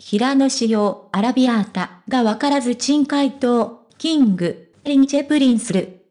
平野仕様、アラビアータがわからず珍回答、キング、リンチェプリンスル。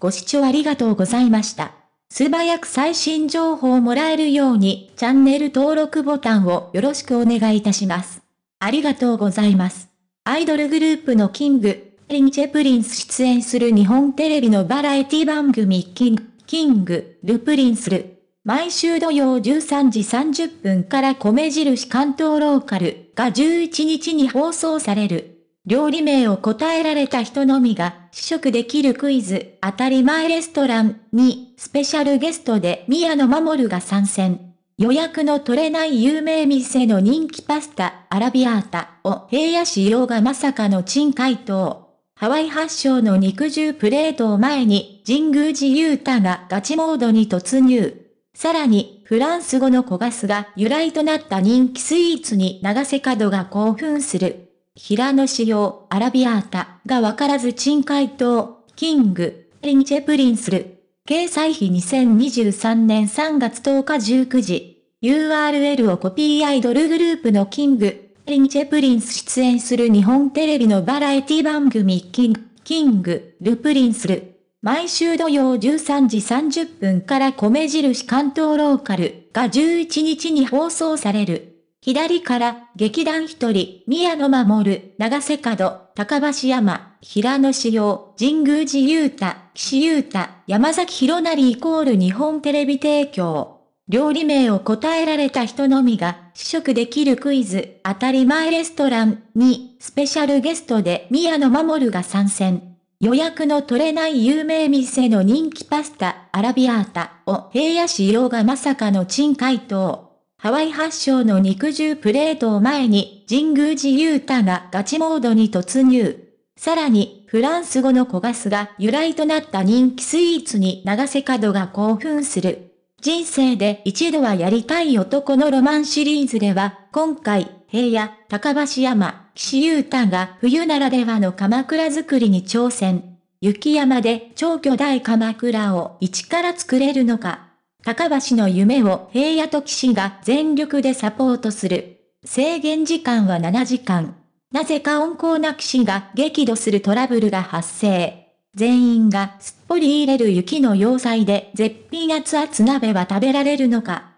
ご視聴ありがとうございました。素早く最新情報をもらえるように、チャンネル登録ボタンをよろしくお願いいたします。ありがとうございます。アイドルグループのキング、リンチェプリンス出演する日本テレビのバラエティ番組キング、キング、ルプリンスル。毎週土曜13時30分から米印関東ローカルが11日に放送される。料理名を答えられた人のみが試食できるクイズ当たり前レストランにスペシャルゲストで宮野守が参戦。予約の取れない有名店の人気パスタ、アラビアータを平野仕様がまさかの珍回答。ハワイ発祥の肉汁プレートを前に神宮寺勇太がガチモードに突入。さらに、フランス語の焦がすが由来となった人気スイーツに長瀬角が興奮する。平野仕様、アラビアータがわからず珍回答、キング、リンチェプリンする。掲載日2023年3月10日19時。URL をコピーアイドルグループのキング、リンチェプリンス出演する日本テレビのバラエティ番組キング、キング、ルプリンスる。毎週土曜13時30分から米印関東ローカルが11日に放送される。左から劇団一人、宮野守、長瀬角、高橋山、平野志陽、神宮寺雄太、岸優太、山崎弘成イコール日本テレビ提供。料理名を答えられた人のみが試食できるクイズ、当たり前レストランにスペシャルゲストで宮野守が参戦。予約の取れない有名店の人気パスタ、アラビアータを平野仕様がまさかの陳回答。ハワイ発祥の肉汁プレートを前に、神宮寺ユータがガチモードに突入。さらに、フランス語の小ガスが由来となった人気スイーツに長瀬角が興奮する。人生で一度はやりたい男のロマンシリーズでは、今回、平野、高橋山、岸優太が冬ならではの鎌倉づりに挑戦。雪山で超巨大鎌倉を一から作れるのか。高橋の夢を平野と岸が全力でサポートする。制限時間は7時間。なぜか温厚な騎士が激怒するトラブルが発生。全員がすっぽり入れる雪の要塞で絶品熱々鍋は食べられるのか。